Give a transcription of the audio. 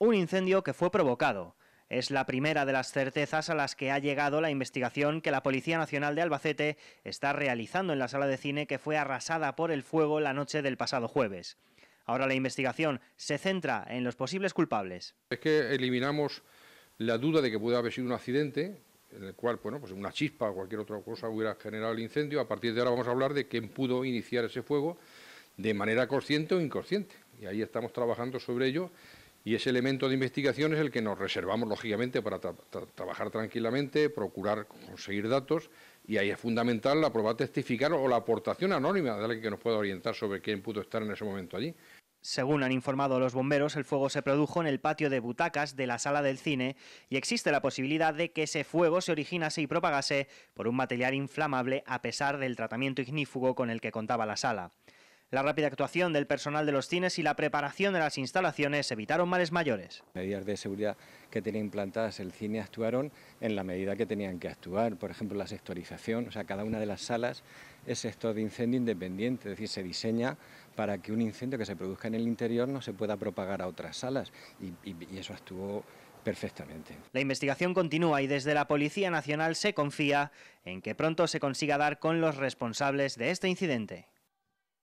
Un incendio que fue provocado. Es la primera de las certezas a las que ha llegado la investigación que la Policía Nacional de Albacete está realizando en la sala de cine que fue arrasada por el fuego la noche del pasado jueves. Ahora la investigación se centra en los posibles culpables. Es que eliminamos la duda de que pudiera haber sido un accidente, en el cual bueno, pues una chispa o cualquier otra cosa hubiera generado el incendio. A partir de ahora vamos a hablar de quién pudo iniciar ese fuego de manera consciente o inconsciente. Y ahí estamos trabajando sobre ello y ese elemento de investigación es el que nos reservamos, lógicamente, para trabajar tranquilamente, procurar conseguir datos, y ahí es fundamental la prueba testificar o la aportación anónima de alguien que nos pueda orientar sobre quién pudo estar en ese momento allí. Según han informado los bomberos, el fuego se produjo en el patio de butacas de la sala del cine y existe la posibilidad de que ese fuego se originase y propagase por un material inflamable a pesar del tratamiento ignífugo con el que contaba la sala. La rápida actuación del personal de los cines y la preparación de las instalaciones evitaron males mayores. Medidas de seguridad que tenía implantadas el cine actuaron en la medida que tenían que actuar, por ejemplo la sectorización, o sea, cada una de las salas es sector de incendio independiente, es decir, se diseña para que un incendio que se produzca en el interior no se pueda propagar a otras salas y eso actuó perfectamente. La investigación continúa y desde la Policía Nacional se confía en que pronto se consiga dar con los responsables de este incidente.